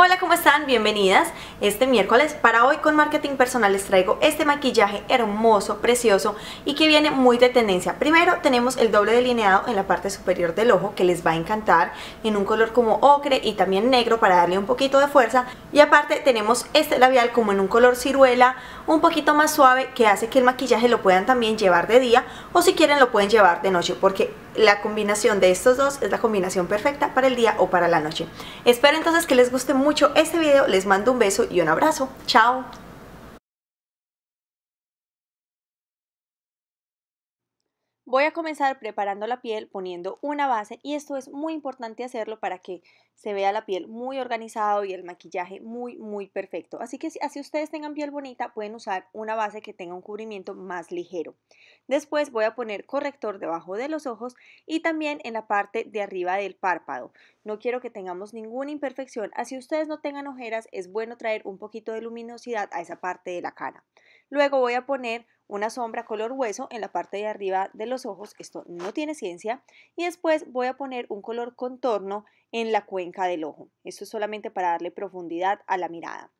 Hola, ¿cómo están? Bienvenidas este miércoles. Para hoy con Marketing Personal les traigo este maquillaje hermoso, precioso y que viene muy de tendencia. Primero tenemos el doble delineado en la parte superior del ojo que les va a encantar en un color como ocre y también negro para darle un poquito de fuerza. Y aparte tenemos este labial como en un color ciruela, un poquito más suave que hace que el maquillaje lo puedan también llevar de día o si quieren lo pueden llevar de noche porque la combinación de estos dos es la combinación perfecta para el día o para la noche. Espero entonces que les guste mucho mucho este video, les mando un beso y un abrazo. Chao. Voy a comenzar preparando la piel poniendo una base y esto es muy importante hacerlo para que se vea la piel muy organizado y el maquillaje muy muy perfecto. Así que si así ustedes tengan piel bonita pueden usar una base que tenga un cubrimiento más ligero. Después voy a poner corrector debajo de los ojos y también en la parte de arriba del párpado. No quiero que tengamos ninguna imperfección, así ustedes no tengan ojeras es bueno traer un poquito de luminosidad a esa parte de la cara. Luego voy a poner una sombra color hueso en la parte de arriba de los ojos, esto no tiene ciencia, y después voy a poner un color contorno en la cuenca del ojo, esto es solamente para darle profundidad a la mirada.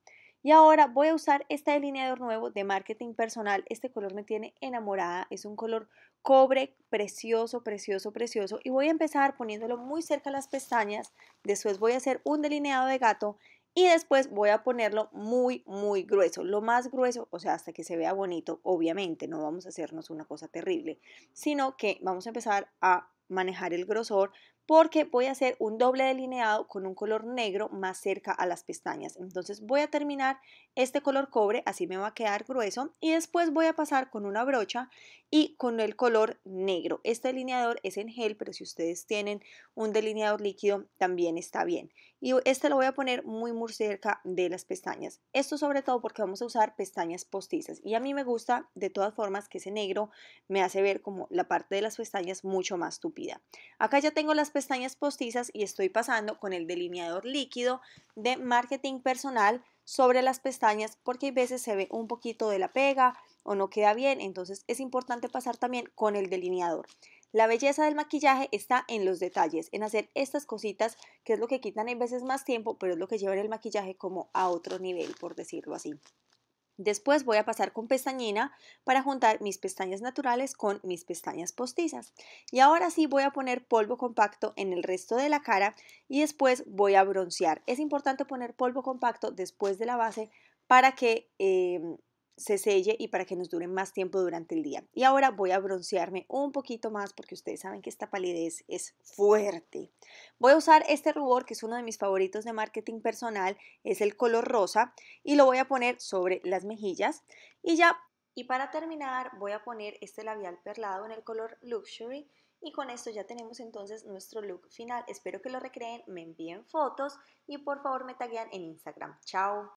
Y ahora voy a usar este delineador nuevo de marketing personal. Este color me tiene enamorada. Es un color cobre precioso, precioso, precioso. Y voy a empezar poniéndolo muy cerca a las pestañas. Después voy a hacer un delineado de gato y después voy a ponerlo muy, muy grueso, lo más grueso, o sea, hasta que se vea bonito, obviamente, no vamos a hacernos una cosa terrible, sino que vamos a empezar a manejar el grosor porque voy a hacer un doble delineado con un color negro más cerca a las pestañas. Entonces voy a terminar este color cobre, así me va a quedar grueso y después voy a pasar con una brocha y con el color negro. Este delineador es en gel, pero si ustedes tienen un delineador líquido también está bien. Y este lo voy a poner muy muy cerca de las pestañas. Esto sobre todo porque vamos a usar pestañas postizas y a mí me gusta de todas formas que ese negro me hace ver como la parte de las pestañas mucho más tupida. Acá ya tengo las pestañas pestañas postizas y estoy pasando con el delineador líquido de marketing personal sobre las pestañas porque hay veces se ve un poquito de la pega o no queda bien, entonces es importante pasar también con el delineador. La belleza del maquillaje está en los detalles, en hacer estas cositas que es lo que quitan en veces más tiempo, pero es lo que lleva el maquillaje como a otro nivel, por decirlo así. Después voy a pasar con pestañina para juntar mis pestañas naturales con mis pestañas postizas. Y ahora sí voy a poner polvo compacto en el resto de la cara y después voy a broncear. Es importante poner polvo compacto después de la base para que em, se selle y para que nos dure más tiempo durante el día. Y ahora voy a broncearme un poquito más porque ustedes saben que esta palidez es fuerte. Voy a usar este rubor que es uno de mis favoritos de marketing personal, es el color rosa y lo voy a poner sobre las mejillas y ya. Y para terminar voy a poner este labial perlado en el color Luxury y con esto ya tenemos entonces nuestro look final. Espero que lo recreen, me envíen fotos y por favor me taguean en Instagram. Chao.